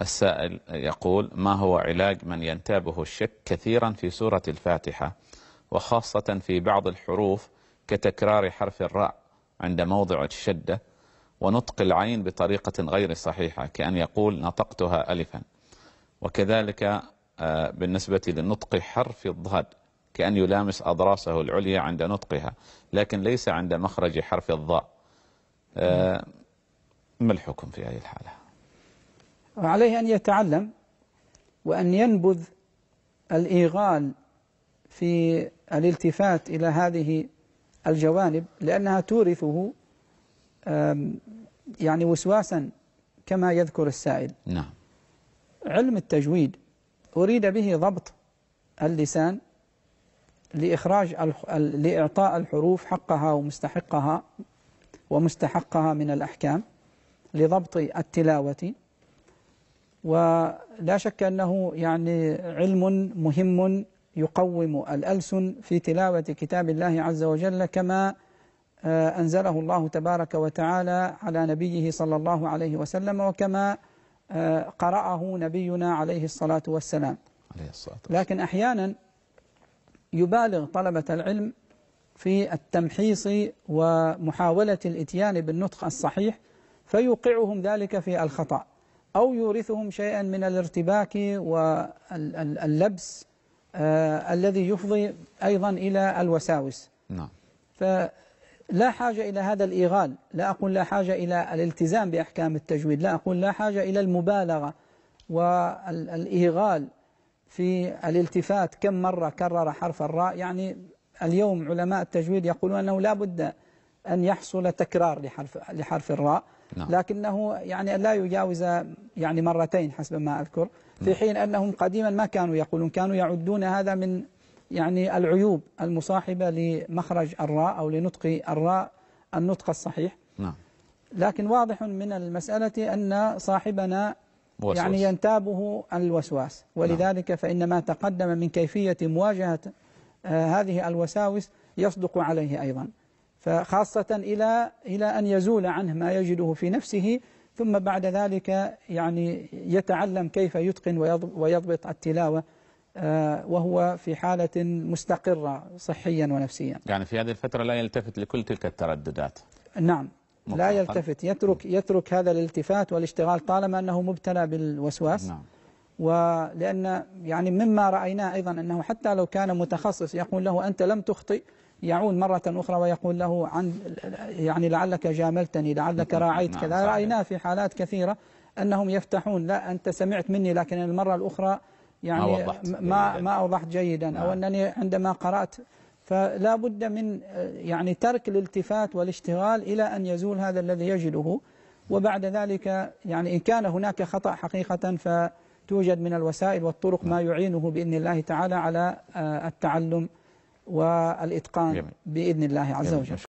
السائل يقول ما هو علاج من ينتابه الشك كثيرا في سورة الفاتحة وخاصة في بعض الحروف كتكرار حرف الراء عند موضع الشدة ونطق العين بطريقة غير صحيحة كأن يقول نطقتها ألفا وكذلك آه، بالنسبة لنطق حرف الضاد كأن يلامس أضراسه العليا عند نطقها لكن ليس عند مخرج حرف الضاء آه، ما الحكم في هذه الحالة؟ وعليه أن يتعلم وأن ينبذ الإيغال في الالتفات إلى هذه الجوانب لأنها تورثه يعني وسواسا كما يذكر السائل نعم علم التجويد أريد به ضبط اللسان لإخراج لإعطاء الحروف حقها ومستحقها ومستحقها من الأحكام لضبط التلاوة ولا شك أنه يعني علم مهم يقوم الألسن في تلاوة كتاب الله عز وجل كما آه، أنزله الله تبارك وتعالى على نبيه صلى الله عليه وسلم وكما آه، قرأه نبينا عليه الصلاة والسلام عليه الصلاة والسلام. لكن أحيانا يبالغ طلبة العلم في التمحيص ومحاولة الاتيان بالنطق الصحيح فيوقعهم ذلك في الخطأ أو يورثهم شيئا من الارتباك واللبس آه الذي يفضي أيضا إلى الوساوس نعم فلا حاجة إلى هذا الإيغال لا أقول لا حاجة إلى الالتزام بأحكام التجويد لا أقول لا حاجة إلى المبالغة والإيغال في الالتفات كم مرة كرر حرف الراء يعني اليوم علماء التجويد يقولون أنه لا بد أن يحصل تكرار لحرف, لحرف الراء نعم. لكنه يعني لا يجاوز يعني مرتين حسب ما أذكر في نعم. حين أنهم قديما ما كانوا يقولون كانوا يعدون هذا من يعني العيوب المصاحبة لمخرج الراء أو لنطق الراء النطق الصحيح نعم. لكن واضح من المسألة أن صاحبنا وسوس. يعني ينتابه الوسواس نعم. ولذلك نعم. فإن ما تقدم من كيفية مواجهة آه هذه الوساوس يصدق عليه أيضا فخاصة إلى إلى أن يزول عنه ما يجده في نفسه ثم بعد ذلك يعني يتعلم كيف يتقن ويضبط التلاوة آه، وهو في حالة مستقرة صحيا ونفسيا يعني في هذه الفترة لا يلتفت لكل تلك الترددات نعم مطلقاً. لا يلتفت يترك, يترك هذا الالتفات والاشتغال طالما أنه مبتلى بالوسواس نعم. ولأن يعني مما رأيناه أيضا أنه حتى لو كان متخصص يقول له أنت لم تخطئ يعود مرة أخرى ويقول له عن يعني لعلك جاملتني لعلك نعم، راعيت نعم، كذا رأيناه في حالات كثيرة أنهم يفتحون لا أنت سمعت مني لكن المرة الأخرى يعني ما ما ما أوضحت جيدا أو نعم. أنني عندما قرأت فلا بد من يعني ترك الالتفات والاشتغال إلى أن يزول هذا الذي يجده وبعد ذلك يعني إن كان هناك خطأ حقيقة فتوجد من الوسائل والطرق ما يعينه بإذن الله تعالى على آه، التعلم والإتقان جميل. بإذن الله عز وجل